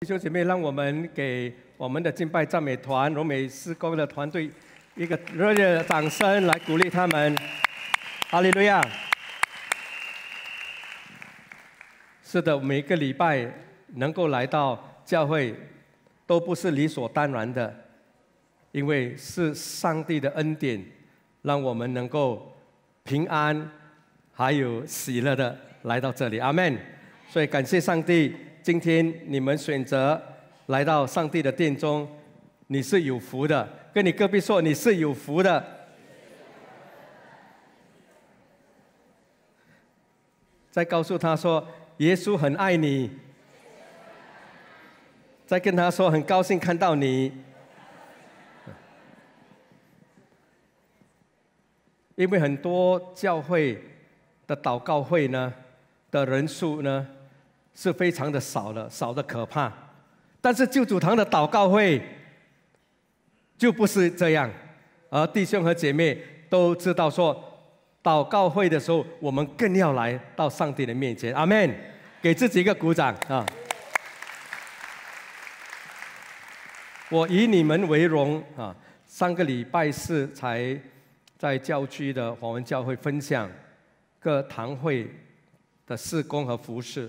弟兄姐妹，让我们给我们的敬拜赞美团荣美施工的团队一个热烈的掌声，来鼓励他们。哈利路亚！是的，每个礼拜能够来到教会，都不是理所当然的，因为是上帝的恩典，让我们能够平安还有喜乐的来到这里。阿门。所以感谢上帝。今天你们选择来到上帝的殿中，你是有福的。跟你隔壁说你是有福的，再告诉他说耶稣很爱你，再跟他说很高兴看到你。因为很多教会的祷告会呢，的人数呢。是非常的少了，少的可怕。但是救主堂的祷告会就不是这样，而弟兄和姐妹都知道说，祷告会的时候，我们更要来到上帝的面前。阿门！给自己一个鼓掌啊！我以你们为荣啊！上个礼拜四才在郊区的华文教会分享各堂会的事工和服饰。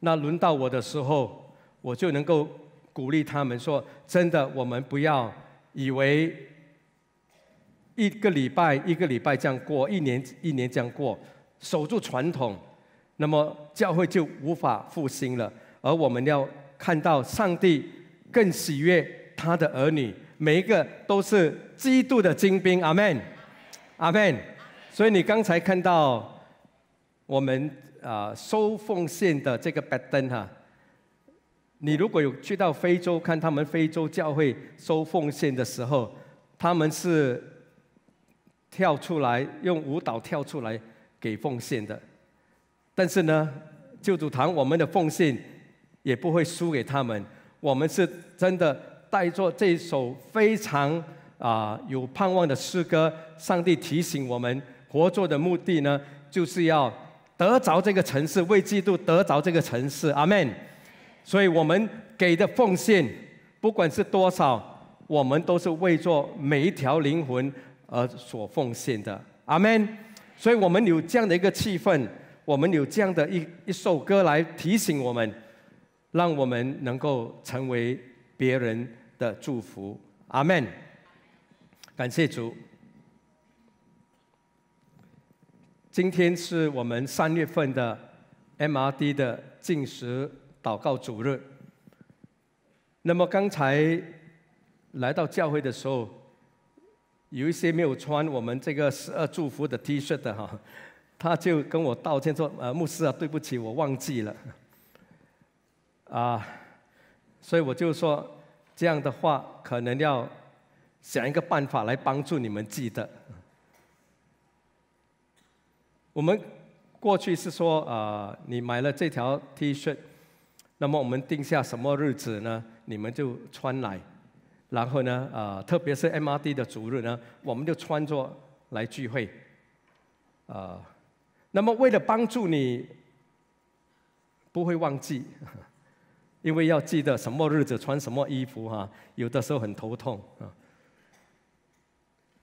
那轮到我的时候，我就能够鼓励他们说：“真的，我们不要以为一个礼拜、一个礼拜这样过，一年、一年这样过，守住传统，那么教会就无法复兴了。而我们要看到上帝更喜悦他的儿女，每一个都是基督的精兵。”阿门，阿门。所以你刚才看到我们。啊，收奉献的这个白灯哈，你如果有去到非洲看他们非洲教会收奉献的时候，他们是跳出来用舞蹈跳出来给奉献的。但是呢，救主堂我们的奉献也不会输给他们，我们是真的带着这首非常啊有盼望的诗歌，上帝提醒我们，活着的目的呢，就是要。得着这个城市，为基督得着这个城市，阿门。所以我们给的奉献，不管是多少，我们都是为做每一条灵魂而所奉献的，阿门。所以我们有这样的一个气氛，我们有这样的一一首歌来提醒我们，让我们能够成为别人的祝福，阿门。感谢主。今天是我们三月份的 M.R.D. 的进食祷告主日。那么刚才来到教会的时候，有一些没有穿我们这个十二祝福的 T 恤的哈，他就跟我道歉说：“呃，牧师啊，对不起，我忘记了。”啊，所以我就说这样的话，可能要想一个办法来帮助你们记得。我们过去是说，呃，你买了这条 T 恤，那么我们定下什么日子呢？你们就穿来，然后呢，呃，特别是 M R D 的主日呢，我们就穿着来聚会，呃，那么为了帮助你不会忘记，因为要记得什么日子穿什么衣服哈，有的时候很头痛啊，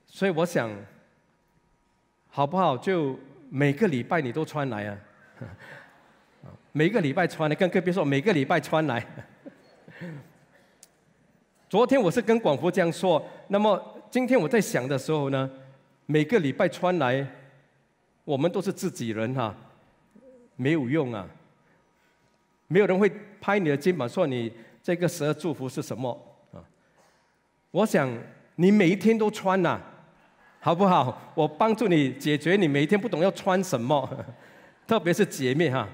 所以我想，好不好就？每个礼拜你都穿来啊！每个礼拜穿的，更更别说每个礼拜穿来。昨天我是跟广福江说，那么今天我在想的时候呢，每个礼拜穿来，我们都是自己人哈，没有用啊，没有人会拍你的肩膀说你这个十二祝福是什么啊？我想你每一天都穿呐。好不好？我帮助你解决你每天不懂要穿什么，特别是姐妹哈，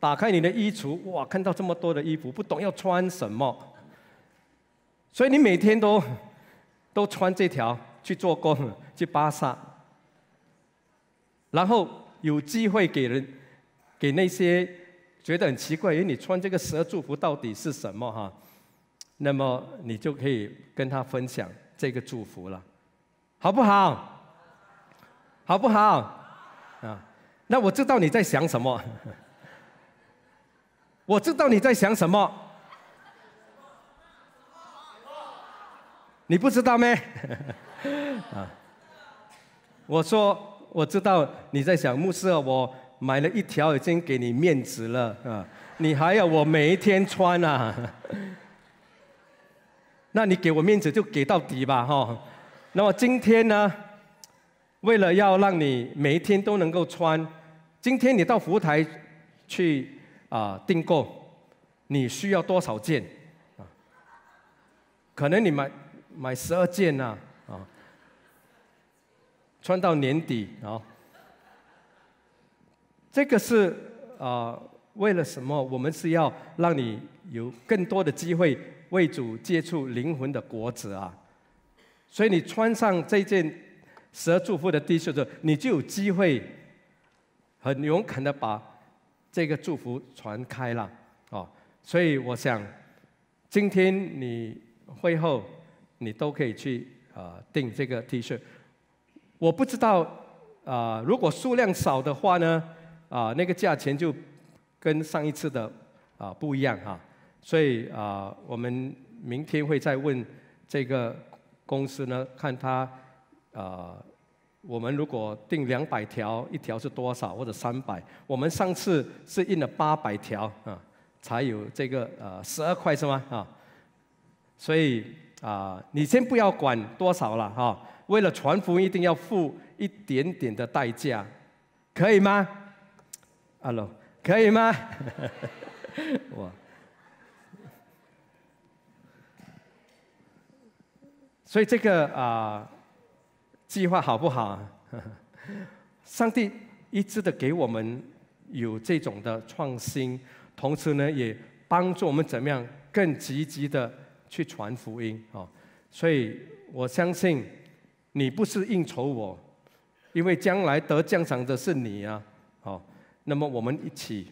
打开你的衣橱，哇，看到这么多的衣服，不懂要穿什么，所以你每天都都穿这条去做工去巴萨，然后有机会给人给那些觉得很奇怪，哎，你穿这个蛇祝福到底是什么哈，那么你就可以跟他分享这个祝福了。好不好？好不好？啊，那我知道你在想什么。我知道你在想什么。你不知道咩？啊，我说我知道你在想，牧师，我买了一条已经给你面子了啊，你还要我每一天穿啊？那你给我面子就给到底吧，哈。那么今天呢？为了要让你每一天都能够穿，今天你到服务台去啊订购，你需要多少件？啊，可能你买买十二件呢、啊，穿到年底啊。这个是啊，为了什么？我们是要让你有更多的机会为主接触灵魂的果子啊。所以你穿上这件蛇祝福的 T 恤之后，你就有机会很勇敢的把这个祝福传开了哦。所以我想，今天你会后你都可以去啊订这个 T 恤。我不知道啊，如果数量少的话呢，啊那个价钱就跟上一次的啊不一样哈。所以啊，我们明天会再问这个。公司呢？看他，呃，我们如果订两百条，一条是多少？或者三百？我们上次是印了八百条啊，才有这个呃十二块是吗？啊，所以啊，你先不要管多少了哈。为了传福音，一定要付一点点的代价，可以吗？阿龙，可以吗？哇！所以这个啊计划好不好？上帝一直的给我们有这种的创新，同时呢也帮助我们怎么样更积极的去传福音啊。所以我相信你不是应酬我，因为将来得奖赏的是你啊！好，那么我们一起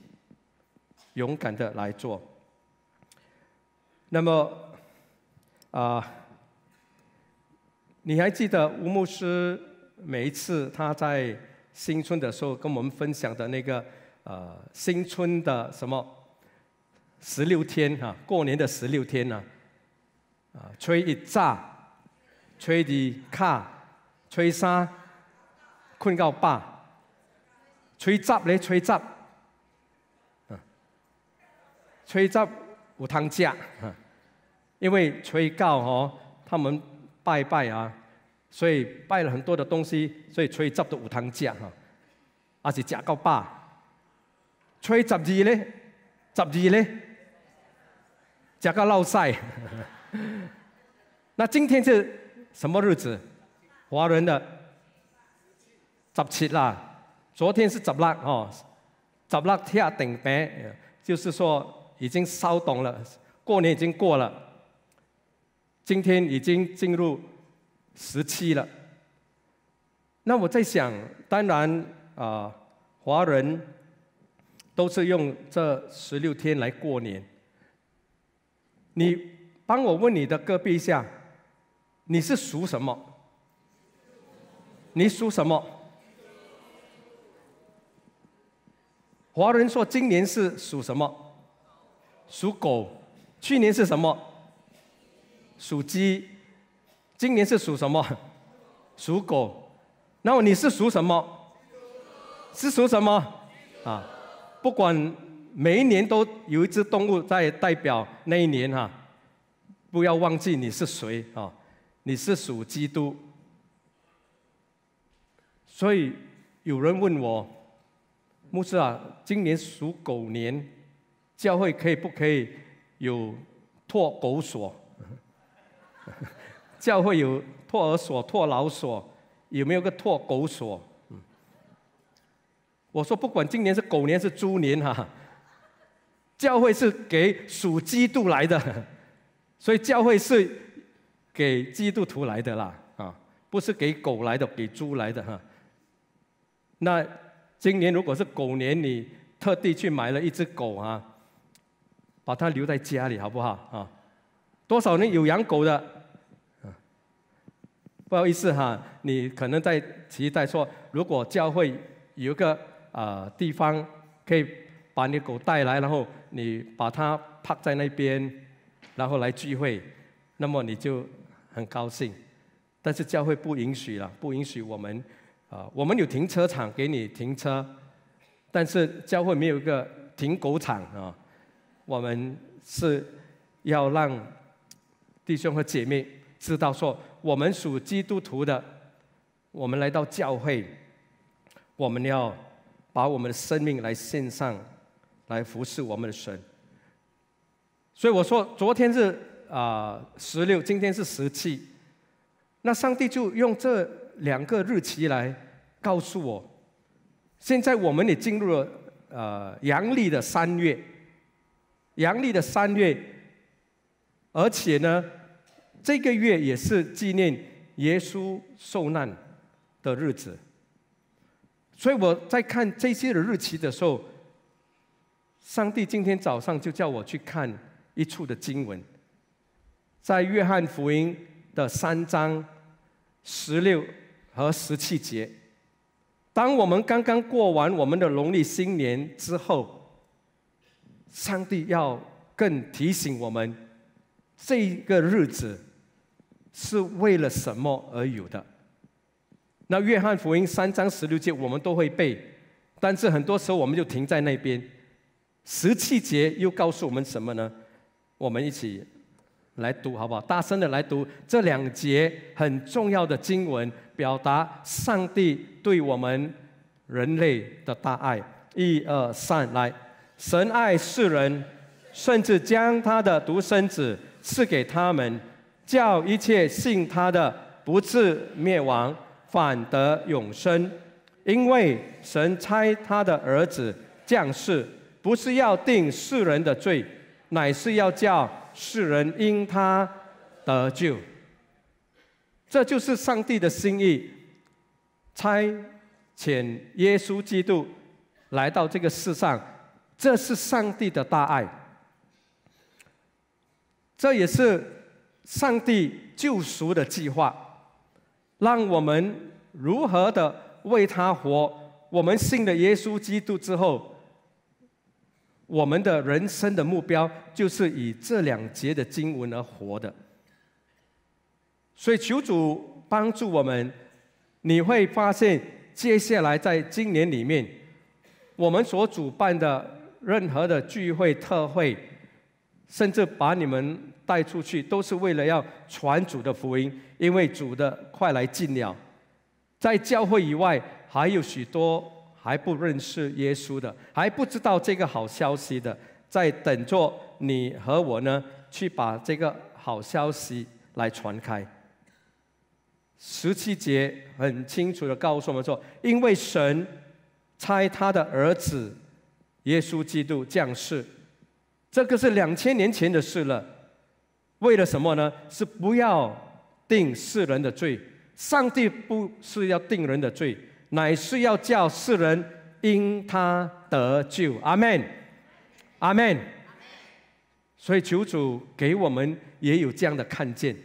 勇敢的来做。那么啊。你还记得吴牧师每一次他在新春的时候跟我们分享的那个呃新春的什么十六天哈过年的十六天呢？啊，吹一炸，吹的卡，吹沙，困到八，吹炸嘞吹炸，啊，吹炸无汤啊，因为吹告哦他们。拜拜啊！所以拜了很多的东西，所以吹执的五堂价哈，还是价够八，吹十二咧，十二咧，价够漏晒。那今天是什么日子？华人的十七啦。昨天是十六哦，十六下顶白，就是说已经稍懂了，过年已经过了。今天已经进入十七了。那我在想，当然啊，华人都是用这十六天来过年。你帮我问你的隔壁下，你是属什么？你属什么？华人说今年是属什么？属狗。去年是什么？属鸡，今年是属什么？属狗。那么你是属什么？是属什么？啊！不管每一年都有一只动物在代表那一年哈，不要忘记你是谁啊！你是属基督。所以有人问我，牧师啊，今年属狗年，教会可以不可以有拓狗锁？教会有托儿所、托老所，有没有个托狗所？我说不管今年是狗年是猪年哈，教会是给属基督来的，所以教会是给基督徒来的啦啊，不是给狗来的，给猪来的哈。那今年如果是狗年，你特地去买了一只狗啊，把它留在家里好不好啊？多少人有养狗的。不好意思哈，你可能在期待说，如果教会有一个呃地方可以把你狗带来，然后你把它趴在那边，然后来聚会，那么你就很高兴。但是教会不允许了，不允许我们啊。我们有停车场给你停车，但是教会没有一个停狗场啊。我们是要让弟兄和姐妹知道说。我们属基督徒的，我们来到教会，我们要把我们的生命来献上，来服侍我们的神。所以我说，昨天是啊十六，今天是十七，那上帝就用这两个日期来告诉我，现在我们也进入了呃阳历的三月，阳历的三月，而且呢。这个月也是纪念耶稣受难的日子，所以我在看这些的日期的时候，上帝今天早上就叫我去看一处的经文，在约翰福音的三章十六和十七节。当我们刚刚过完我们的农历新年之后，上帝要更提醒我们这个日子。是为了什么而有的？那约翰福音三章十六节，我们都会背，但是很多时候我们就停在那边。十七节又告诉我们什么呢？我们一起来读好不好？大声的来读这两节很重要的经文，表达上帝对我们人类的大爱。一二三，来，神爱世人，甚至将他的独生子赐给他们。叫一切信他的不至灭亡，反得永生。因为神差他的儿子降世，不是要定世人的罪，乃是要叫世人因他得救。这就是上帝的心意，差遣耶稣基督来到这个世上，这是上帝的大爱，这也是。上帝救赎的计划，让我们如何的为他活？我们信了耶稣基督之后，我们的人生的目标就是以这两节的经文而活的。所以求主帮助我们，你会发现，接下来在今年里面，我们所主办的任何的聚会特会，甚至把你们。带出去都是为了要传主的福音，因为主的快来近了。在教会以外，还有许多还不认识耶稣的，还不知道这个好消息的，在等着你和我呢，去把这个好消息来传开。十七节很清楚的告诉我们说：，因为神差他的儿子耶稣基督降世，这个是两千年前的事了。为了什么呢？是不要定世人的罪，上帝不是要定人的罪，乃是要叫世人因他得救。阿门，阿门。所以求主给我们也有这样的看见，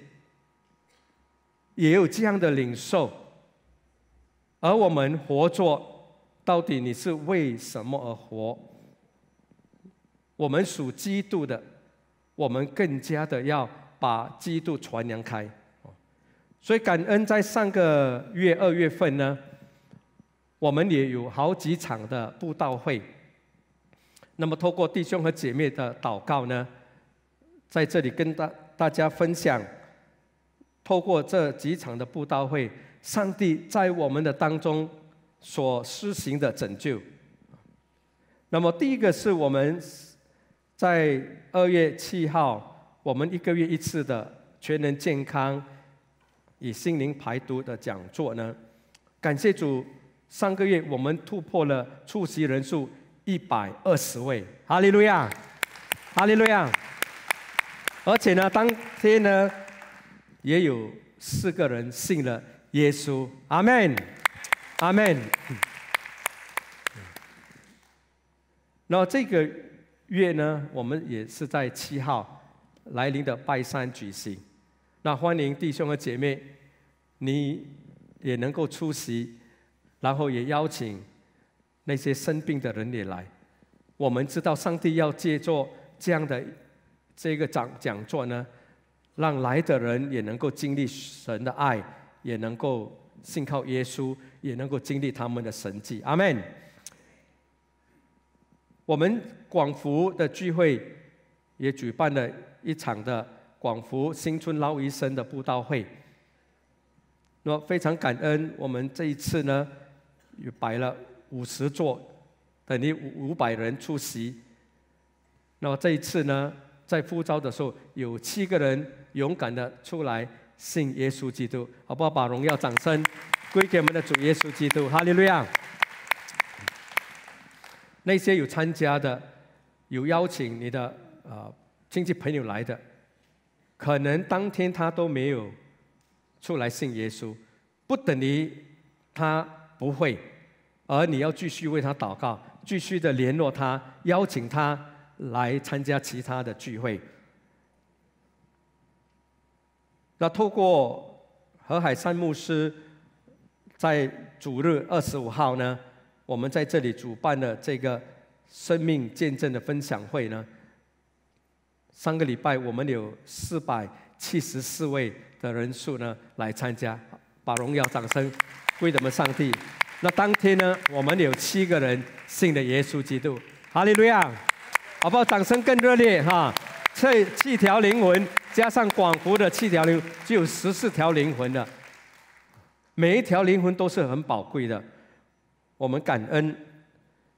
也有这样的领受。而我们活着，到底，你是为什么而活？我们属基督的。我们更加的要把基督传扬开，所以感恩在上个月二月份呢，我们也有好几场的布道会。那么，透过弟兄和姐妹的祷告呢，在这里跟大大家分享，透过这几场的布道会，上帝在我们的当中所施行的拯救。那么，第一个是我们。在二月七号，我们一个月一次的全人健康与心灵排毒的讲座呢，感谢主，上个月我们突破了出席人数一百二十位，哈利路亚，哈利路亚。而且呢，当天呢，也有四个人信了耶稣，阿门，阿门。那这个。月呢，我们也是在七号来临的拜山举行。那欢迎弟兄和姐妹，你也能够出席，然后也邀请那些生病的人也来。我们知道，上帝要借助这样的这个讲讲座呢，让来的人也能够经历神的爱，也能够信靠耶稣，也能够经历他们的神迹。阿门。我们广福的聚会也举办了一场的广福新春捞鱼生的布道会。那非常感恩，我们这一次呢，也摆了五十座，等于五五百人出席。那么这一次呢，在布道的时候，有七个人勇敢的出来信耶稣基督。好，不好？把荣耀掌声归给我们的主耶稣基督，哈利路亚！那些有参加的、有邀请你的啊亲戚朋友来的，可能当天他都没有出来信耶稣，不等于他不会，而你要继续为他祷告，继续的联络他，邀请他来参加其他的聚会。那透过何海山牧师在主日二十五号呢？我们在这里主办的这个生命见证的分享会呢，上个礼拜我们有四百七十四位的人数呢来参加，把荣耀掌声归咱我们上帝。那当天呢，我们有七个人信的耶稣基督，哈利路亚！好不好？掌声更热烈哈！这七条灵魂加上广福的七条灵，就有十四条灵魂了。每一条灵魂都是很宝贵的。我们感恩，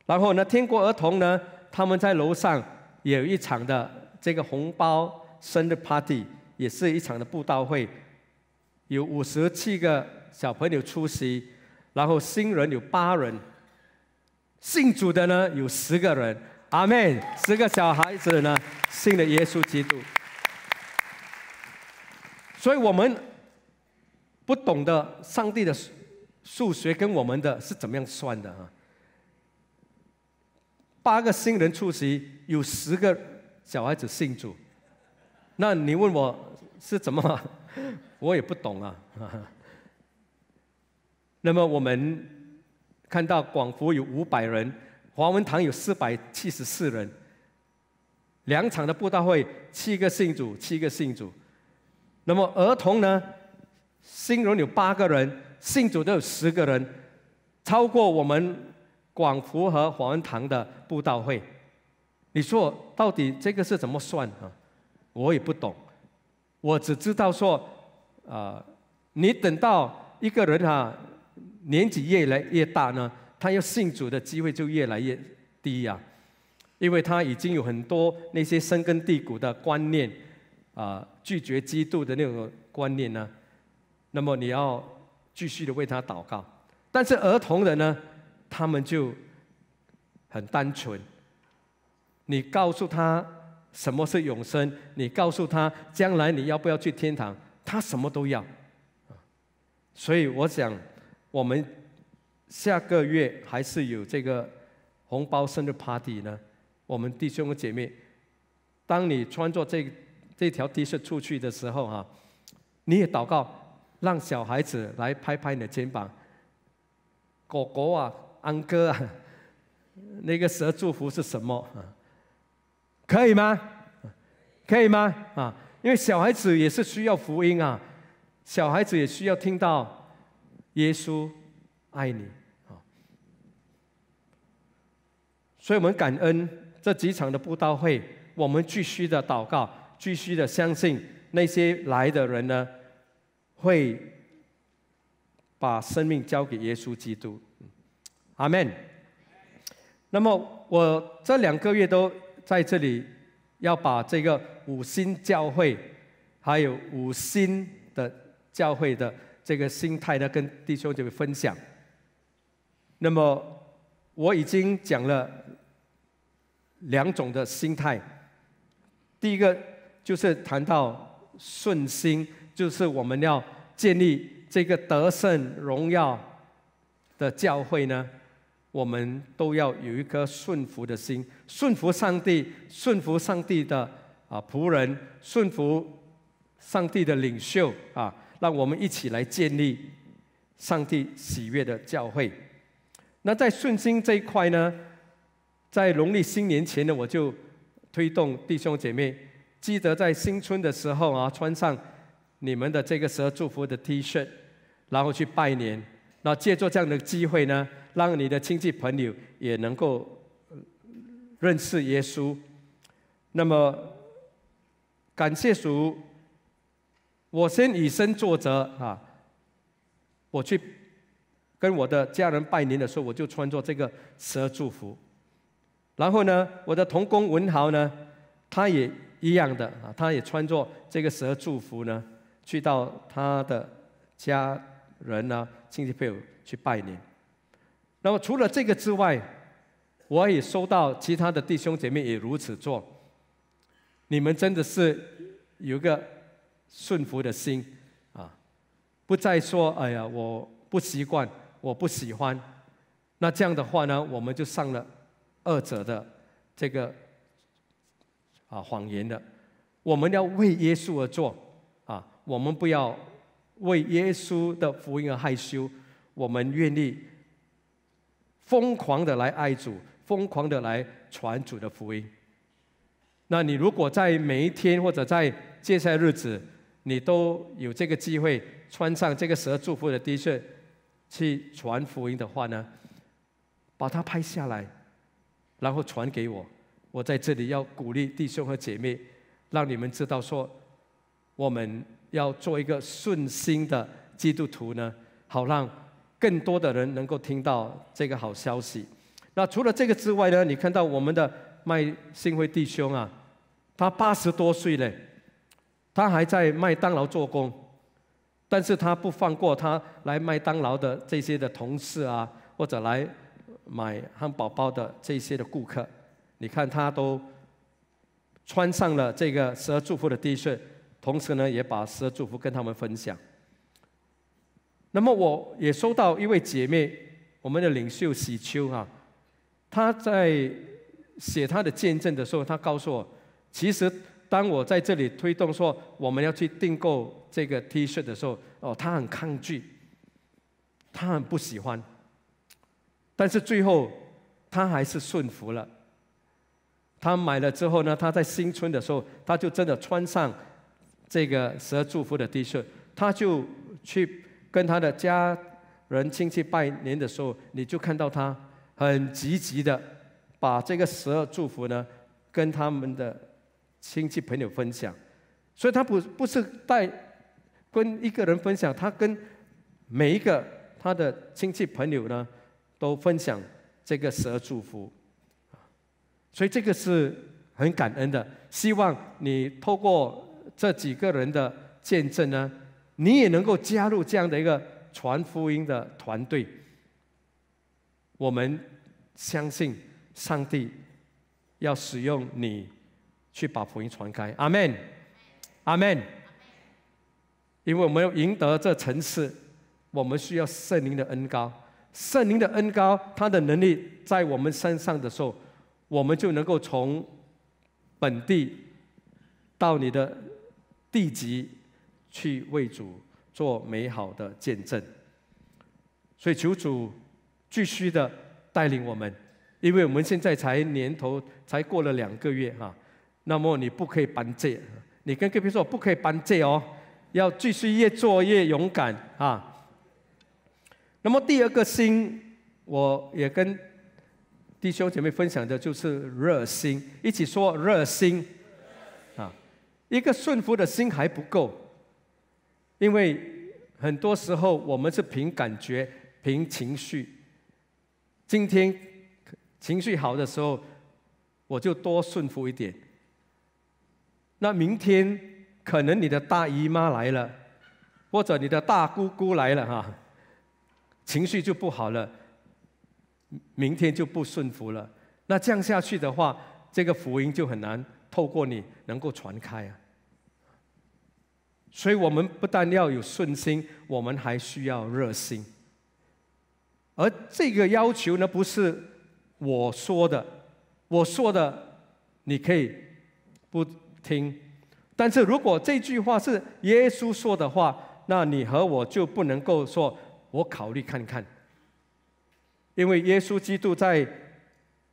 然后呢？天国儿童呢？他们在楼上也有一场的这个红包生日 party，也是一场的布道会，有五十七个小朋友出席，然后新人有八人，信主的呢有十个人。阿门！十个小孩子呢信了耶稣基督，所以我们不懂得上帝的。数学跟我们的是怎么样算的啊？八个新人出席，有十个小孩子信主。那你问我是怎么，我也不懂啊。那么我们看到广福有五百人，华文堂有四百七十四人，两场的布道会七个信主，七个信主。那么儿童呢，新人有八个人。信主都有十个人，超过我们广福和华恩堂的布道会。你说到底这个是怎么算啊？我也不懂。我只知道说，啊，你等到一个人哈年纪越来越大呢，他要信主的机会就越来越低呀，因为他已经有很多那些深根蒂固的观念啊，拒绝基督的那种观念呢。那么你要。继续的为他祷告，但是儿童的呢，他们就很单纯。你告诉他什么是永生，你告诉他将来你要不要去天堂，他什么都要。所以我想，我们下个月还是有这个红包生日 party 呢。我们弟兄和姐妹，当你穿着这这条 T 恤出去的时候哈，你也祷告。让小孩子来拍拍你的肩膀，狗狗啊，安哥啊，那个蛇祝福是什么？可以吗？可以吗？啊，因为小孩子也是需要福音啊，小孩子也需要听到耶稣爱你啊。所以我们感恩这几场的布道会，我们继续的祷告，继续的相信那些来的人呢。会把生命交给耶稣基督，阿门。那么我这两个月都在这里，要把这个五星教会，还有五星的教会的这个心态呢，跟弟兄姐妹分享。那么我已经讲了两种的心态，第一个就是谈到顺心，就是我们要。建立这个得胜荣耀的教会呢，我们都要有一颗顺服的心，顺服上帝，顺服上帝的啊仆人，顺服上帝的领袖啊，让我们一起来建立上帝喜悦的教会。那在顺心这一块呢，在农历新年前呢，我就推动弟兄姐妹记得在新春的时候啊，穿上。你们的这个蛇祝福的 T 恤，然后去拜年，那借助这样的机会呢，让你的亲戚朋友也能够认识耶稣。那么感谢主，我先以身作则啊，我去跟我的家人拜年的时候，我就穿着这个蛇祝福，然后呢，我的同工文豪呢，他也一样的啊，他也穿着这个蛇祝福呢。去到他的家人啊、亲戚朋友去拜年。那么除了这个之外，我也收到其他的弟兄姐妹也如此做。你们真的是有个顺服的心啊，不再说“哎呀，我不习惯，我不喜欢”。那这样的话呢，我们就上了二者的这个啊谎言的。我们要为耶稣而做。我们不要为耶稣的福音而害羞，我们愿意疯狂的来爱主，疯狂的来传主的福音。那你如果在每一天或者在接下来日子，你都有这个机会穿上这个蛇祝福的 T 恤去传福音的话呢，把它拍下来，然后传给我。我在这里要鼓励弟兄和姐妹，让你们知道说，我们。要做一个顺心的基督徒呢，好让更多的人能够听到这个好消息。那除了这个之外呢，你看到我们的麦新辉弟兄啊，他八十多岁嘞，他还在麦当劳做工，但是他不放过他来麦当劳的这些的同事啊，或者来买汉堡包的这些的顾客，你看他都穿上了这个十二祝福的 T 恤。同时呢，也把十的祝福跟他们分享。那么，我也收到一位姐妹，我们的领袖喜秋哈，她在写她的见证的时候，她告诉我，其实当我在这里推动说我们要去订购这个 T 恤的时候，哦，她很抗拒，她很不喜欢，但是最后她还是顺服了。她买了之后呢，她在新春的时候，她就真的穿上。这个十二祝福的弟兄，他就去跟他的家人亲戚拜年的时候，你就看到他很积极的把这个十二祝福呢，跟他们的亲戚朋友分享。所以，他不不是带跟一个人分享，他跟每一个他的亲戚朋友呢，都分享这个十二祝福。所以，这个是很感恩的。希望你透过。这几个人的见证呢？你也能够加入这样的一个传福音的团队。我们相信上帝要使用你去把福音传开。阿门，阿门。因为我们要赢得这城市，我们需要圣灵的恩高。圣灵的恩高，他的能力在我们身上的时候，我们就能够从本地到你的。立即去为主做美好的见证，所以求主继续的带领我们，因为我们现在才年头才过了两个月哈。那么你不可以搬这，你跟隔壁说不可以搬这哦，要继续越做越勇敢啊。那么第二个心，我也跟弟兄姐妹分享的就是热心，一起说热心。一个顺服的心还不够，因为很多时候我们是凭感觉、凭情绪。今天情绪好的时候，我就多顺服一点。那明天可能你的大姨妈来了，或者你的大姑姑来了哈，情绪就不好了，明天就不顺服了。那这样下去的话，这个福音就很难。透过你能够传开啊，所以我们不但要有顺心，我们还需要热心。而这个要求呢，不是我说的，我说的你可以不听，但是如果这句话是耶稣说的话，那你和我就不能够说我考虑看看，因为耶稣基督在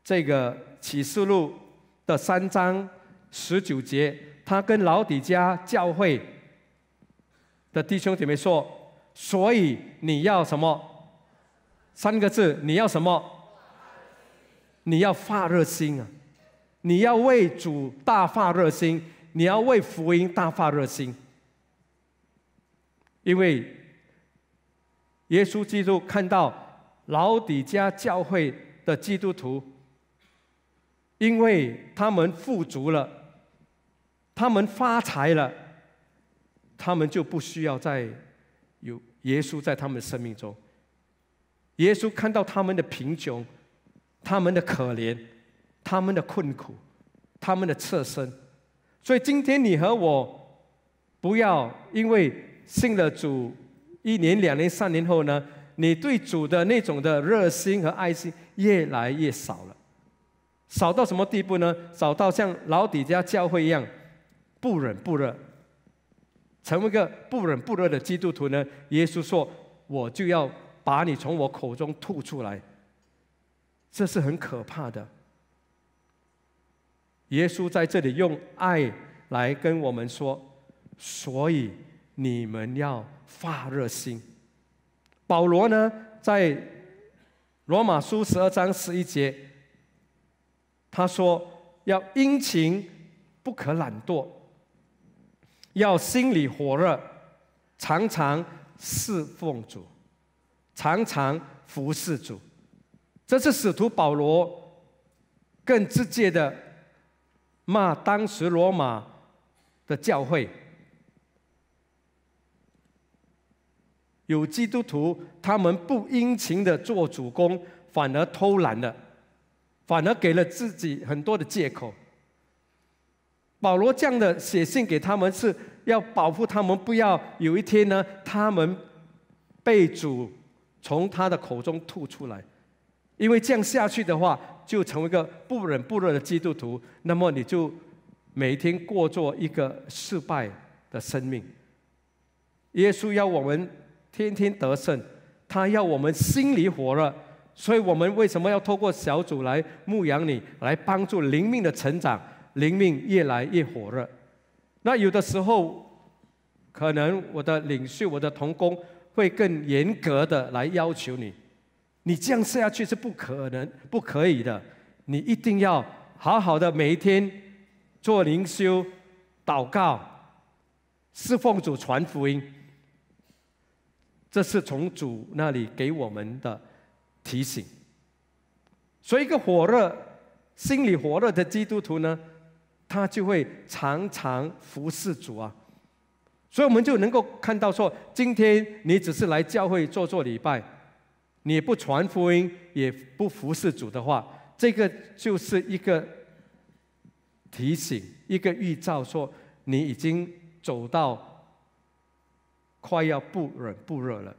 这个启示录的三章。十九节，他跟老底家教会的弟兄姐妹说：“所以你要什么？三个字，你要什么？你要发热心啊！你要为主大发热心，你要为福音大发热心。因为耶稣基督看到老底家教会的基督徒，因为他们富足了。”他们发财了，他们就不需要再有耶稣在他们生命中。耶稣看到他们的贫穷、他们的可怜、他们的困苦、他们的侧身，所以今天你和我不要因为信了主，一年、两年、三年后呢，你对主的那种的热心和爱心越来越少了，少到什么地步呢？少到像老底家教会一样。不冷不热，成为个不冷不热的基督徒呢？耶稣说：“我就要把你从我口中吐出来。”这是很可怕的。耶稣在这里用爱来跟我们说，所以你们要发热心。保罗呢，在罗马书十二章十一节，他说：“要殷勤，不可懒惰。”要心里火热，常常侍奉主，常常服侍主。这是使徒保罗更直接的骂当时罗马的教会：有基督徒他们不殷勤的做主公，反而偷懒了，反而给了自己很多的借口。保罗这样的写信给他们，是要保护他们，不要有一天呢，他们被主从他的口中吐出来，因为这样下去的话，就成为一个不冷不热的基督徒。那么你就每天过做一个失败的生命。耶稣要我们天天得胜，他要我们心里火热，所以我们为什么要透过小组来牧养你，来帮助灵命的成长？灵命越来越火热，那有的时候，可能我的领袖、我的同工会更严格的来要求你，你这样下去是不可能、不可以的，你一定要好好的每一天做灵修、祷告、侍奉主、传福音，这是从主那里给我们的提醒。所以，一个火热、心里火热的基督徒呢？他就会常常服侍主啊，所以我们就能够看到说，今天你只是来教会做做礼拜，你不传福音，也不服侍主的话，这个就是一个提醒，一个预兆，说你已经走到快要不冷不热了，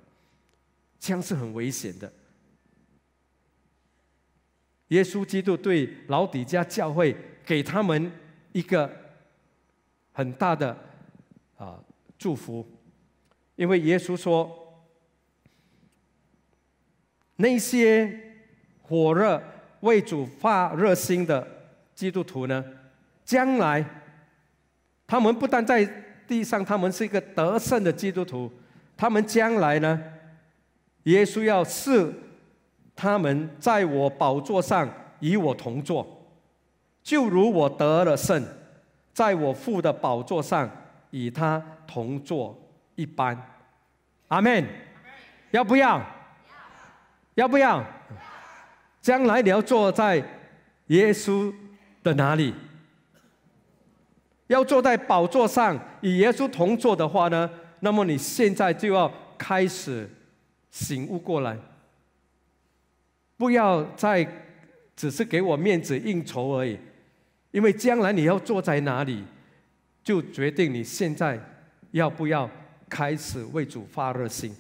这样是很危险的。耶稣基督对老底家教会给他们。一个很大的啊祝福，因为耶稣说，那些火热为主发热心的基督徒呢，将来他们不但在地上，他们是一个得胜的基督徒，他们将来呢，耶稣要赐他们在我宝座上与我同坐。就如我得了圣，在我父的宝座上与他同坐一般，阿门。要不要？要不要？将来你要坐在耶稣的哪里？要坐在宝座上与耶稣同坐的话呢？那么你现在就要开始醒悟过来，不要再只是给我面子应酬而已。因为将来你要坐在哪里，就决定你现在要不要开始为主发热心。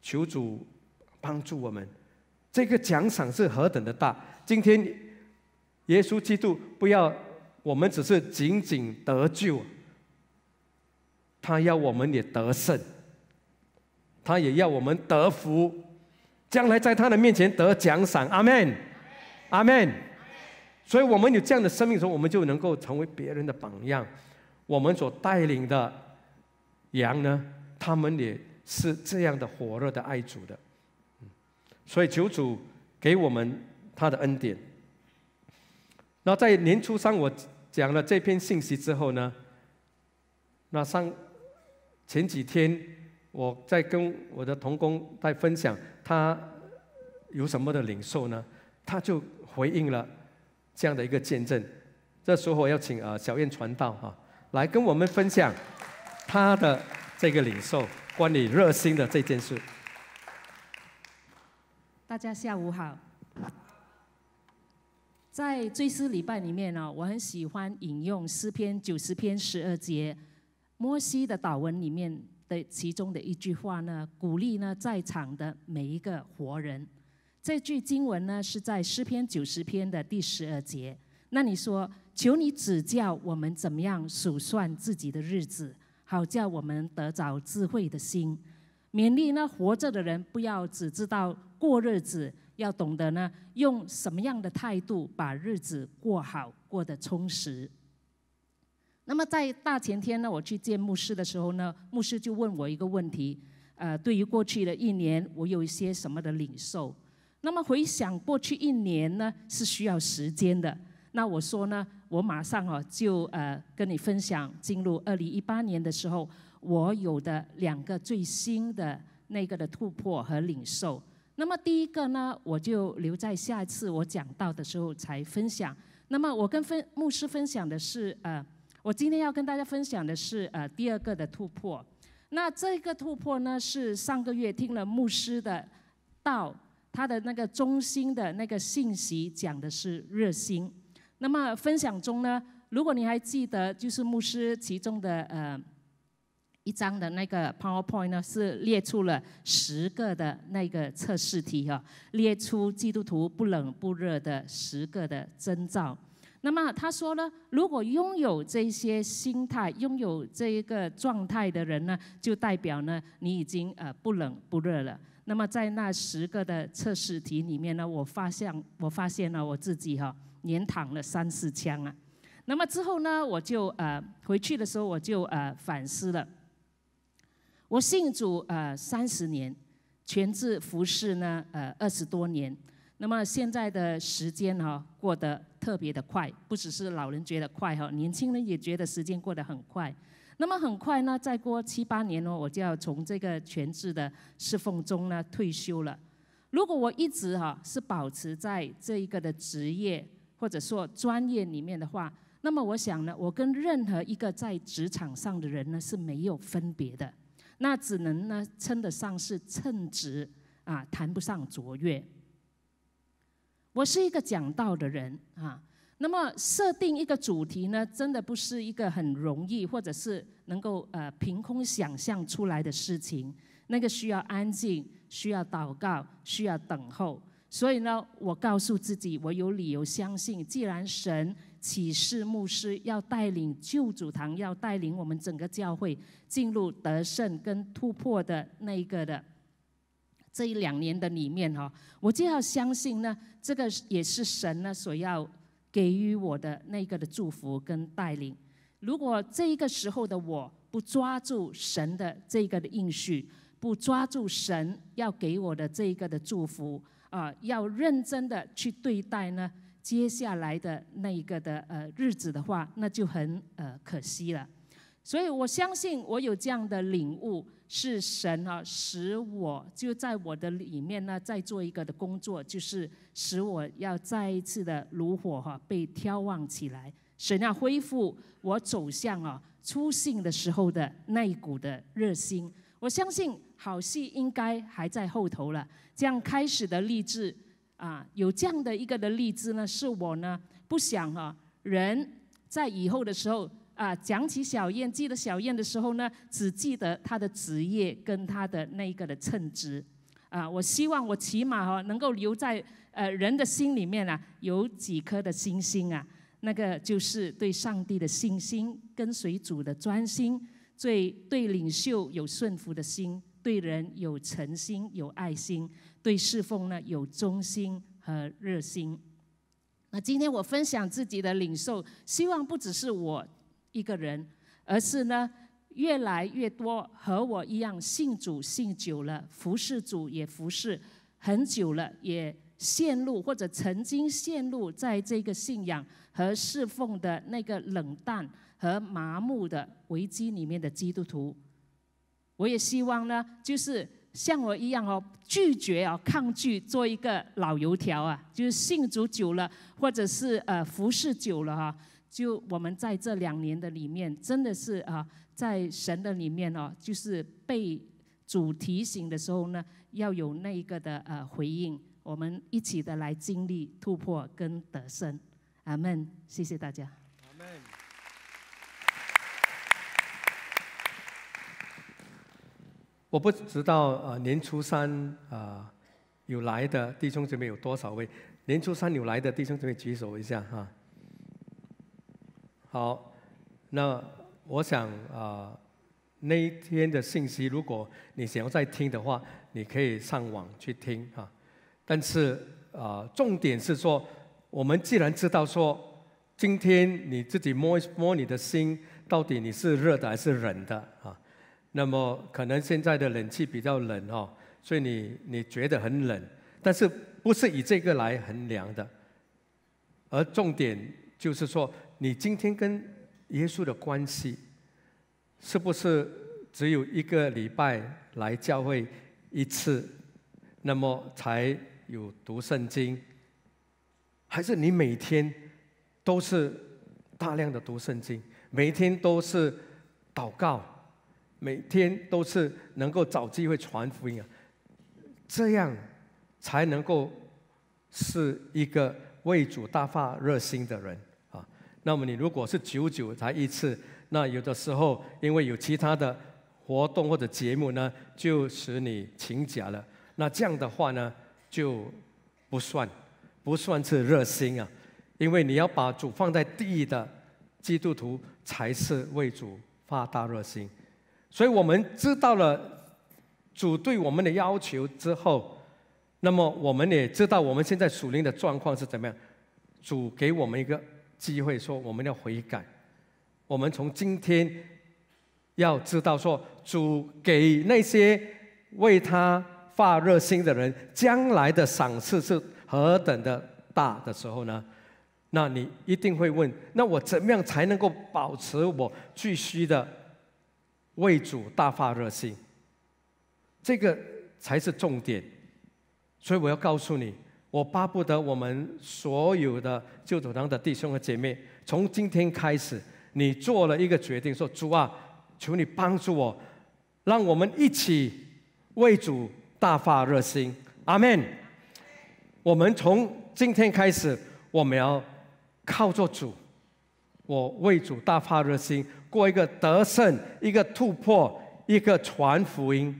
求主帮助我们，这个奖赏是何等的大！今天耶稣基督不要我们只是仅仅得救，他要我们也得胜，他也要我们得福。将来在他的面前得奖赏，阿门，阿门。所以，我们有这样的生命时候，我们就能够成为别人的榜样。我们所带领的羊呢，他们也是这样的火热的爱主的。所以，求主给我们他的恩典。那在年初三，我讲了这篇信息之后呢，那上前几天。我在跟我的同工在分享，他有什么的领受呢？他就回应了这样的一个见证。这时候我要请啊小燕传道哈，来跟我们分享他的这个领受，关于热心的这件事。大家下午好，在追思礼拜里面呢，我很喜欢引用诗篇九十篇十二节，摩西的祷文里面。的其中的一句话呢，鼓励呢在场的每一个活人。这句经文呢是在诗篇九十篇的第十二节。那你说，求你指教我们怎么样数算自己的日子，好叫我们得着智慧的心。勉励呢活着的人，不要只知道过日子，要懂得呢用什么样的态度把日子过好，过得充实。那么在大前天呢，我去见牧师的时候呢，牧师就问我一个问题：，呃，对于过去的一年，我有一些什么的领受？那么回想过去一年呢，是需要时间的。那我说呢，我马上哦就呃跟你分享，进入二零一八年的时候，我有的两个最新的那个的突破和领受。那么第一个呢，我就留在下一次我讲到的时候才分享。那么我跟分牧师分享的是呃。我今天要跟大家分享的是，呃，第二个的突破。那这个突破呢，是上个月听了牧师的道，他的那个中心的那个信息讲的是热心。那么分享中呢，如果你还记得，就是牧师其中的呃一张的那个 PowerPoint 呢，是列出了十个的那个测试题哈，列出基督徒不冷不热的十个的征兆。那么他说呢，如果拥有这些心态、拥有这一个状态的人呢，就代表呢，你已经呃不冷不热了。那么在那十个的测试题里面呢，我发现我发现了我自己哈，连躺了三四枪啊。那么之后呢，我就呃回去的时候我就呃反思了。我信主呃三十年，全职服侍呢呃二十多年，那么现在的时间哈过得。特别的快，不只是老人觉得快哈，年轻人也觉得时间过得很快。那么很快呢，再过七八年呢，我就要从这个全职的侍奉中呢退休了。如果我一直哈是保持在这一个的职业或者说专业里面的话，那么我想呢，我跟任何一个在职场上的人呢是没有分别的，那只能呢称得上是称职啊，谈不上卓越。我是一个讲道的人啊，那么设定一个主题呢，真的不是一个很容易，或者是能够呃凭空想象出来的事情。那个需要安静，需要祷告，需要等候。所以呢，我告诉自己，我有理由相信，既然神启示牧师要带领旧主堂，要带领我们整个教会进入得胜跟突破的那一个的。这一两年的里面哈，我就要相信呢，这个也是神呢所要给予我的那个的祝福跟带领。如果这一个时候的我不抓住神的这个的应许，不抓住神要给我的这一个的祝福啊，要认真的去对待呢，接下来的那一个的呃日子的话，那就很呃可惜了。所以我相信我有这样的领悟。是神啊，使我就在我的里面呢，再做一个的工作，就是使我要再一次的炉火哈被挑旺起来。神要恢复我走向啊出信的时候的那一股的热心。我相信好戏应该还在后头了。这样开始的励志啊，有这样的一个的励志呢，是我呢不想啊人在以后的时候。啊，讲起小燕，记得小燕的时候呢，只记得她的职业跟她的那个的称职。啊，我希望我起码哦能够留在呃人的心里面啊，有几颗的星星啊，那个就是对上帝的信心，跟随主的专心，最对领袖有顺服的心，对人有诚心有爱心，对侍奉呢有忠心和热心。那今天我分享自己的领受，希望不只是我。一个人，而是呢，越来越多和我一样信主信久了，服侍主也服侍很久了，也陷入或者曾经陷入在这个信仰和侍奉的那个冷淡和麻木的危机里面的基督徒。我也希望呢，就是像我一样哦，拒绝哦，抗拒做一个老油条啊，就是信主久了，或者是呃服侍久了哈。就我们在这两年的里面，真的是啊，在神的里面哦，就是被主提醒的时候呢，要有那一个的呃回应，我们一起的来经历突破跟得胜，阿门。谢谢大家。阿门。我不知道呃年初三啊有来的弟兄姊妹有多少位，年初三有来的弟兄姊妹举手一下哈。好，那我想啊，那一天的信息，如果你想要再听的话，你可以上网去听啊。但是啊，重点是说，我们既然知道说，今天你自己摸一摸你的心，到底你是热的还是冷的啊？那么可能现在的冷气比较冷哦，所以你你觉得很冷，但是不是以这个来衡量的，而重点就是说。你今天跟耶稣的关系，是不是只有一个礼拜来教会一次？那么才有读圣经，还是你每天都是大量的读圣经，每天都是祷告，每天都是能够找机会传福音啊？这样才能够是一个为主大发热心的人。那么你如果是九九才一次，那有的时候因为有其他的活动或者节目呢，就使你请假了。那这样的话呢，就不算，不算是热心啊。因为你要把主放在第一的，基督徒才是为主发大热心。所以我们知道了主对我们的要求之后，那么我们也知道我们现在属灵的状况是怎么样。主给我们一个。机会说，我们要悔改。我们从今天要知道说，主给那些为他发热心的人，将来的赏赐是何等的大的时候呢？那你一定会问，那我怎么样才能够保持我继续的为主大发热心？这个才是重点。所以我要告诉你。我巴不得我们所有的救主堂的弟兄和姐妹，从今天开始，你做了一个决定，说主啊，求你帮助我，让我们一起为主大发热心，阿门。我们从今天开始，我们要靠着主，我为主大发热心，过一个得胜、一个突破、一个传福音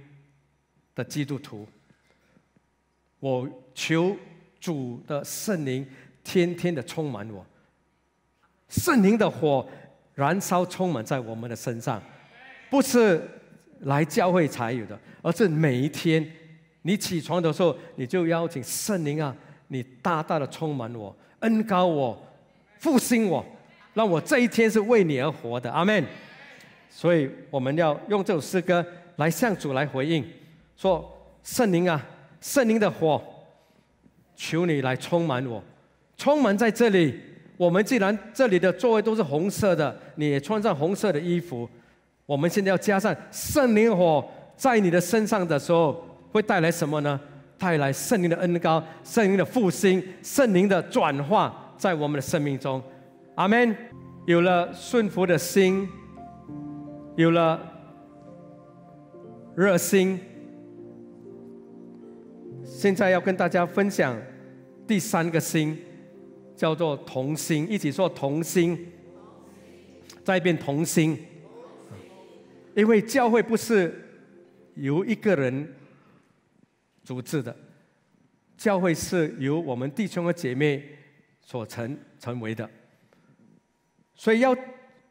的基督徒。我求。主的圣灵天天的充满我，圣灵的火燃烧充满在我们的身上，不是来教会才有的，而是每一天你起床的时候，你就邀请圣灵啊，你大大的充满我，恩高我，复兴我，让我这一天是为你而活的。阿门。所以我们要用这首诗歌来向主来回应，说圣灵啊，圣灵的火。求你来充满我，充满在这里。我们既然这里的座位都是红色的，你也穿上红色的衣服。我们现在要加上圣灵火在你的身上的时候，会带来什么呢？带来圣灵的恩高，圣灵的复兴、圣灵的转化在我们的生命中。阿门。有了顺服的心，有了热心。现在要跟大家分享第三个心，叫做同心，一起说同心。再一遍同心。因为教会不是由一个人组织的，教会是由我们弟兄和姐妹所成成为的。所以要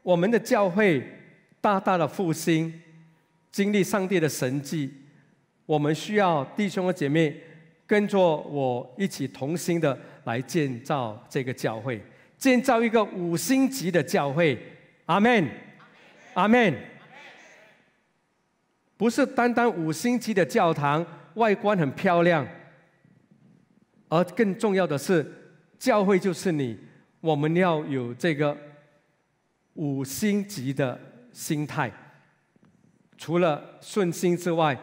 我们的教会大大的复兴，经历上帝的神迹，我们需要弟兄和姐妹。跟着我一起同心的来建造这个教会，建造一个五星级的教会，阿门，阿门。不是单单五星级的教堂外观很漂亮，而更重要的是，教会就是你，我们要有这个五星级的心态。除了顺心之外，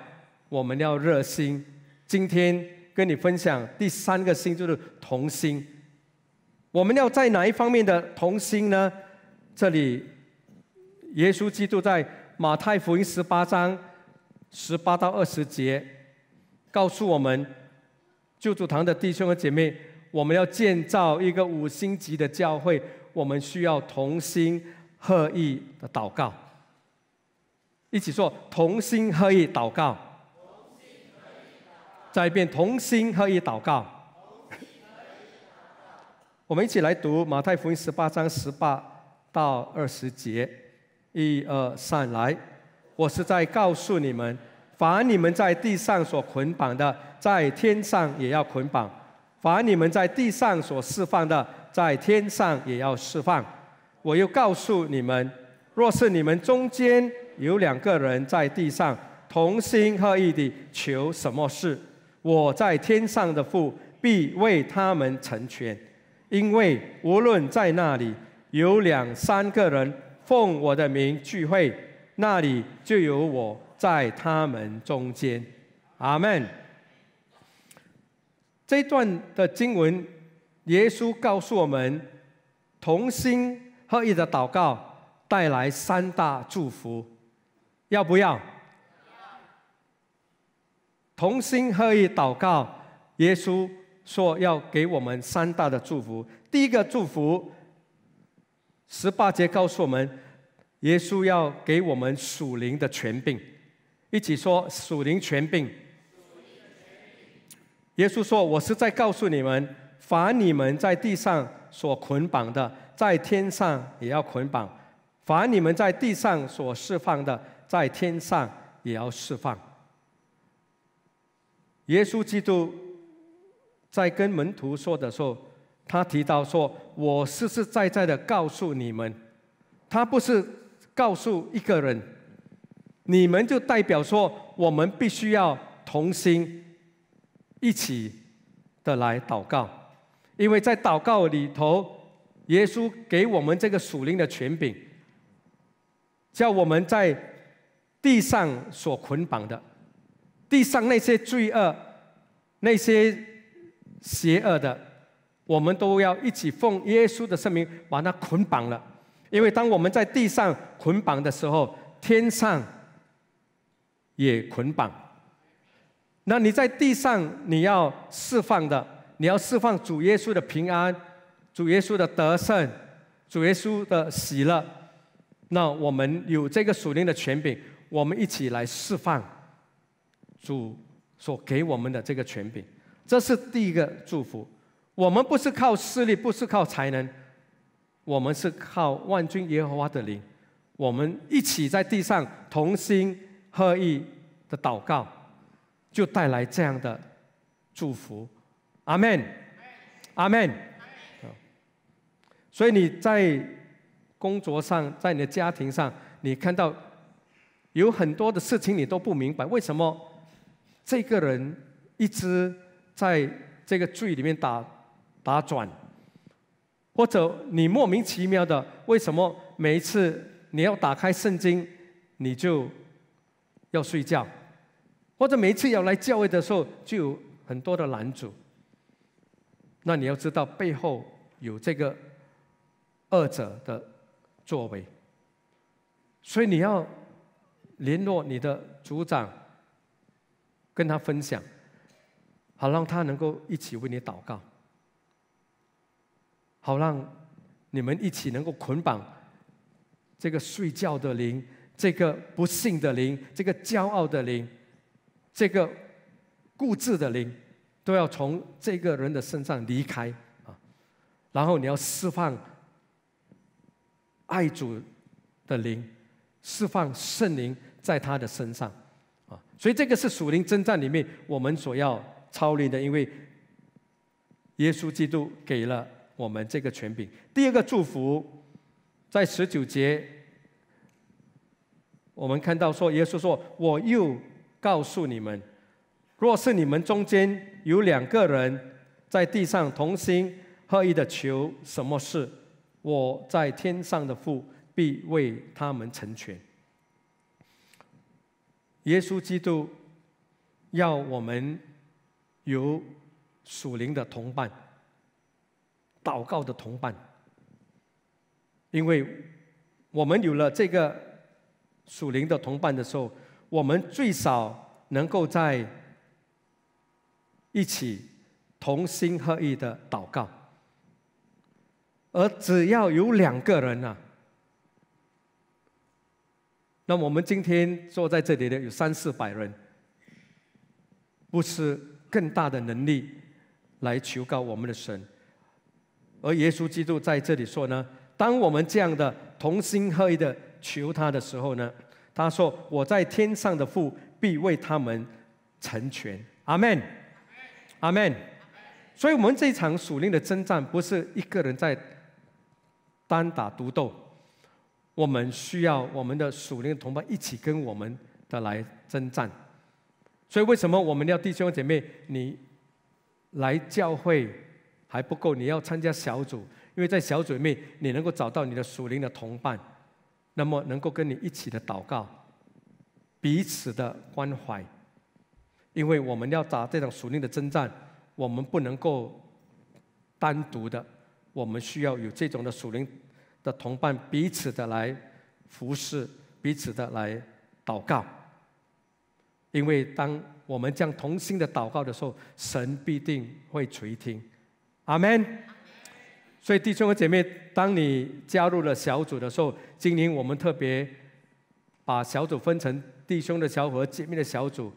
我们要热心。今天。跟你分享第三个心就是同心。我们要在哪一方面的同心呢？这里，耶稣基督在马太福音十八章十八到二十节告诉我们：，救主堂的弟兄和姐妹，我们要建造一个五星级的教会，我们需要同心合意的祷告。一起做同心合意祷告。再一遍，同心合意祷告。我们一起来读马太福音十八章十八到二十节。一二三，来，我是在告诉你们：凡你们在地上所捆绑的，在天上也要捆绑；凡你们在地上所释放的，在天上也要释放。我又告诉你们：若是你们中间有两个人在地上同心合意地求什么事，我在天上的父，必为他们成全，因为无论在那里有两三个人奉我的名聚会，那里就有我在他们中间。阿门。这段的经文，耶稣告诉我们，同心合意的祷告带来三大祝福，要不要？同心合意祷告，耶稣说要给我们三大的祝福。第一个祝福，十八节告诉我们，耶稣要给我们属灵的权柄。一起说属灵权柄。耶稣说：“我是在告诉你们，凡你们在地上所捆绑的，在天上也要捆绑；凡你们在地上所释放的，在天上也要释放。”耶稣基督在跟门徒说的时候，他提到说：“我实实在在的告诉你们，他不是告诉一个人，你们就代表说，我们必须要同心一起的来祷告，因为在祷告里头，耶稣给我们这个属灵的权柄，叫我们在地上所捆绑的。”地上那些罪恶、那些邪恶的，我们都要一起奉耶稣的圣名把它捆绑了。因为当我们在地上捆绑的时候，天上也捆绑。那你在地上，你要释放的，你要释放主耶稣的平安、主耶稣的得胜、主耶稣的喜乐。那我们有这个属灵的权柄，我们一起来释放。主所给我们的这个权柄，这是第一个祝福。我们不是靠势力，不是靠才能，我们是靠万军耶和华的灵。我们一起在地上同心合意的祷告，就带来这样的祝福。阿门，阿门。所以你在工作上，在你的家庭上，你看到有很多的事情你都不明白，为什么？这个人一直在这个罪里面打打转，或者你莫名其妙的，为什么每一次你要打开圣经，你就要睡觉，或者每一次要来教会的时候，就有很多的拦阻。那你要知道背后有这个二者的作为，所以你要联络你的组长。跟他分享，好让他能够一起为你祷告，好让你们一起能够捆绑这个睡觉的灵、这个不幸的灵、这个骄傲的灵、这个固执的灵，都要从这个人的身上离开啊！然后你要释放爱主的灵，释放圣灵在他的身上。所以这个是属灵征战里面我们所要操练的，因为耶稣基督给了我们这个权柄。第二个祝福，在十九节，我们看到说，耶稣说：“我又告诉你们，若是你们中间有两个人在地上同心合意的求什么事，我在天上的父必为他们成全。”耶稣基督要我们有属灵的同伴、祷告的同伴，因为我们有了这个属灵的同伴的时候，我们最少能够在一起同心合意的祷告，而只要有两个人呢？那我们今天坐在这里的有三四百人，不是更大的能力来求告我们的神，而耶稣基督在这里说呢：当我们这样的同心合意的求他的时候呢，他说：“我在天上的父必为他们成全。”阿门，阿门。所以，我们这场属灵的征战不是一个人在单打独斗。我们需要我们的属灵的同伴一起跟我们的来征战，所以为什么我们要弟兄姐妹，你来教会还不够，你要参加小组，因为在小组里面你能够找到你的属灵的同伴，那么能够跟你一起的祷告，彼此的关怀，因为我们要打这场属灵的征战，我们不能够单独的，我们需要有这种的属灵。的同伴彼此的来服侍，彼此的来祷告。因为当我们将同心的祷告的时候，神必定会垂听，阿门。所以弟兄和姐妹，当你加入了小组的时候，今年我们特别把小组分成弟兄的小组和姐妹的小组，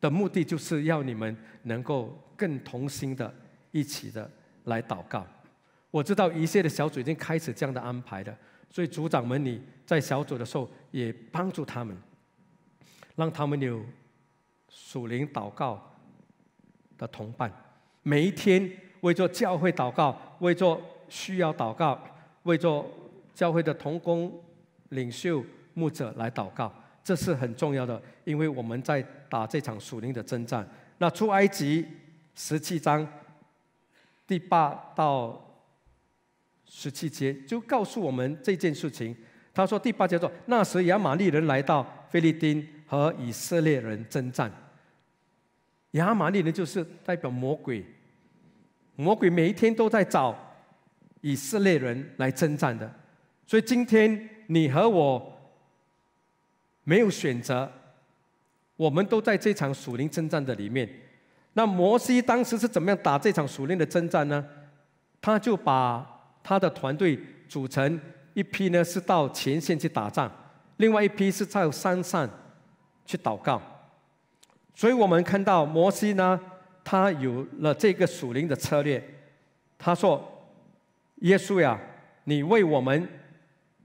的目的就是要你们能够更同心的一起的来祷告。我知道一切的小组已经开始这样的安排了，所以组长们，你在小组的时候也帮助他们，让他们有属灵祷告的同伴，每一天为做教会祷告，为做需要祷告，为做教会的同工、领袖、牧者来祷告，这是很重要的，因为我们在打这场属灵的征战。那出埃及十七章第八到。十七节就告诉我们这件事情。他说：“第八节说，那时亚玛力人来到菲律宾和以色列人征战。亚玛力人就是代表魔鬼，魔鬼每一天都在找以色列人来征战的。所以今天你和我没有选择，我们都在这场属灵征战的里面。那摩西当时是怎么样打这场属灵的征战呢？他就把他的团队组成一批呢，是到前线去打仗；另外一批是在山上去祷告。所以我们看到摩西呢，他有了这个属灵的策略。他说：“耶稣呀，你为我们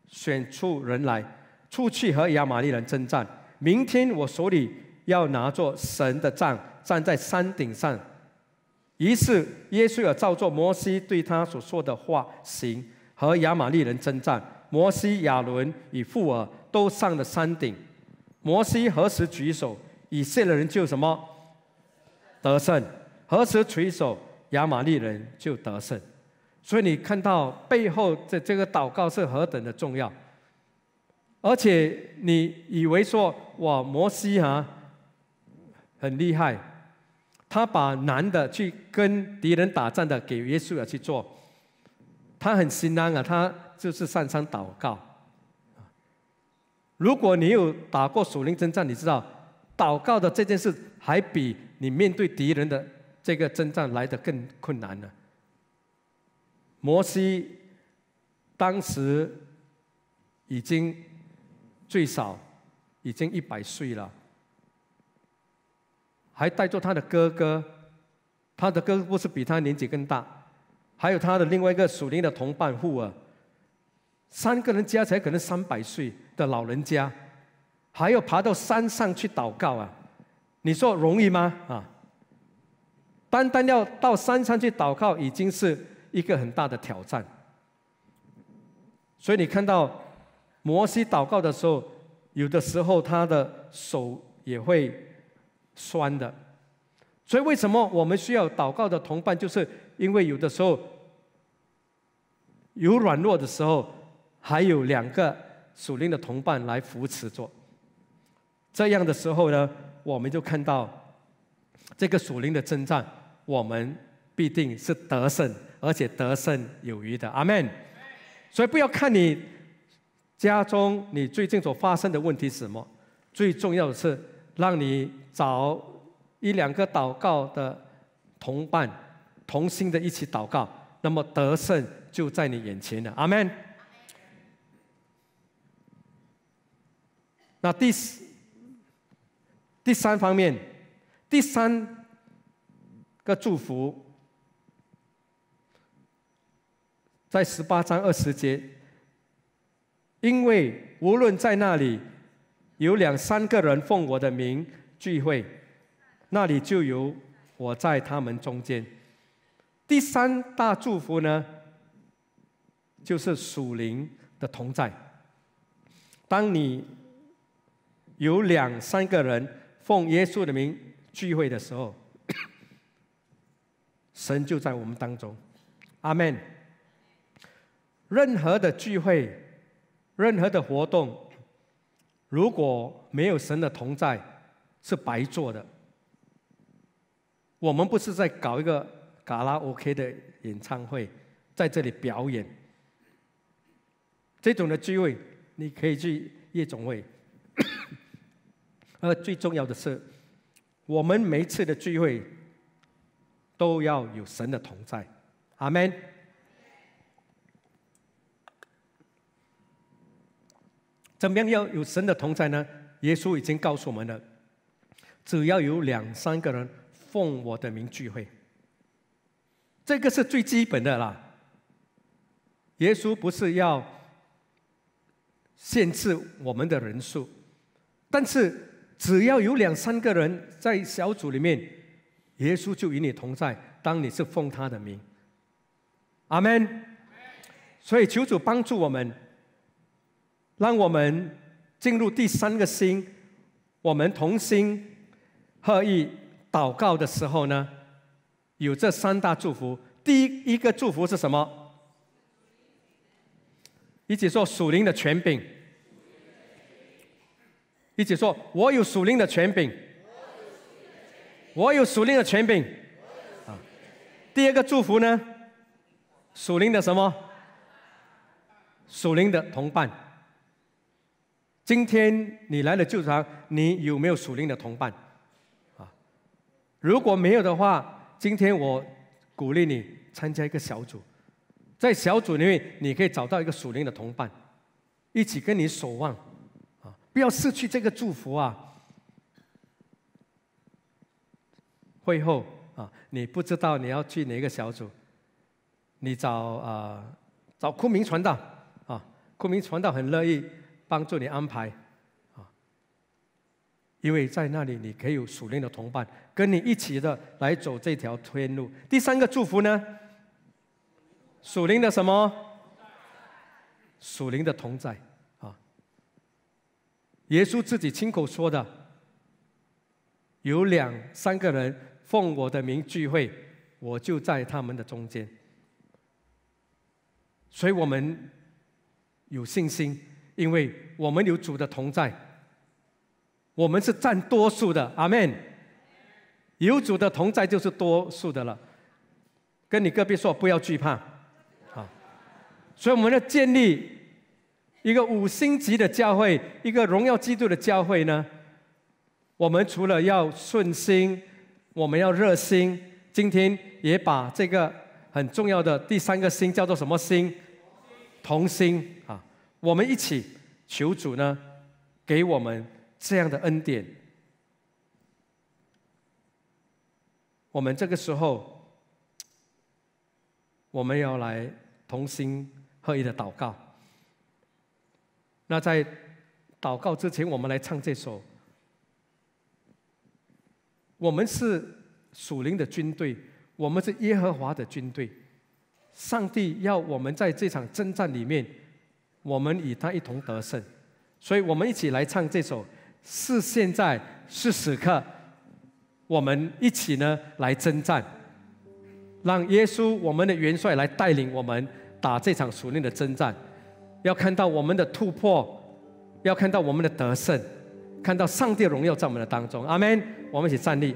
选出人来，出去和亚玛利人征战。明天我手里要拿着神的杖，站在山顶上。”于是，耶稣尔照做。摩西对他所说的话行，和亚玛力人征战。摩西、亚伦与富尔都上了山顶。摩西何时举手，以色列人就什么得胜；何时垂手，亚玛力人就得胜。所以你看到背后的这个祷告是何等的重要，而且你以为说哇，摩西哈很厉害。他把男的去跟敌人打仗的给耶稣了去做，他很心安啊，他就是擅长祷告。如果你有打过守灵征战，你知道祷告的这件事还比你面对敌人的这个征战来的更困难呢。摩西当时已经最少已经一百岁了。还带着他的哥哥，他的哥哥不是比他年纪更大，还有他的另外一个属灵的同伴护珥，三个人加起来可能三百岁的老人家，还要爬到山上去祷告啊！你说容易吗？啊，单单要到山上去祷告，已经是一个很大的挑战。所以你看到摩西祷告的时候，有的时候他的手也会。酸的，所以为什么我们需要祷告的同伴？就是因为有的时候有软弱的时候，还有两个属灵的同伴来扶持着。这样的时候呢，我们就看到这个属灵的征战，我们必定是得胜，而且得胜有余的。阿门。所以不要看你家中你最近所发生的问题是什么，最重要的是。让你找一两个祷告的同伴，同心的一起祷告，那么得胜就在你眼前了。阿门。那第四、第三方面，第三个祝福，在十八章二十节，因为无论在那里。有两三个人奉我的名聚会，那里就有我在他们中间。第三大祝福呢，就是属灵的同在。当你有两三个人奉耶稣的名聚会的时候，神就在我们当中。阿门。任何的聚会，任何的活动。如果没有神的同在，是白做的。我们不是在搞一个卡拉 OK 的演唱会，在这里表演。这种的聚会，你可以去夜总会。而最重要的是，我们每次的聚会都要有神的同在。阿门。怎么样要有神的同在呢？耶稣已经告诉我们了，只要有两三个人奉我的名聚会，这个是最基本的啦。耶稣不是要限制我们的人数，但是只要有两三个人在小组里面，耶稣就与你同在，当你是奉他的名。阿门。所以求主帮助我们。让我们进入第三个心，我们同心合意祷告的时候呢，有这三大祝福。第一一个祝福是什么？一起说属灵的权柄。一起说，我有属灵的权柄，我有属灵的权柄。啊，第二个祝福呢？属灵的什么？属灵的同伴。今天你来了救场，你有没有属灵的同伴？啊，如果没有的话，今天我鼓励你参加一个小组，在小组里面你可以找到一个属灵的同伴，一起跟你守望，啊，不要失去这个祝福啊。会后啊，你不知道你要去哪个小组，你找啊找昆明传道，啊，昆明传道很乐意。帮助你安排，啊，因为在那里你可以有属灵的同伴跟你一起的来走这条天路。第三个祝福呢，属灵的什么？属灵的同在，啊，耶稣自己亲口说的，有两三个人奉我的名聚会，我就在他们的中间，所以我们有信心。因为我们有主的同在，我们是占多数的，阿门。有主的同在就是多数的了。跟你隔壁说，不要惧怕，啊！所以我们要建立一个五星级的教会，一个荣耀基督的教会呢。我们除了要顺心，我们要热心。今天也把这个很重要的第三个心叫做什么心？同心啊。我们一起求主呢，给我们这样的恩典。我们这个时候，我们要来同心合意的祷告。那在祷告之前，我们来唱这首：我们是属灵的军队，我们是耶和华的军队。上帝要我们在这场征战里面。我们与他一同得胜，所以我们一起来唱这首，是现在，是此刻，我们一起呢来征战，让耶稣我们的元帅来带领我们打这场属灵的征战，要看到我们的突破，要看到我们的得胜，看到上帝荣耀在我们的当中。阿门。我们一起站立。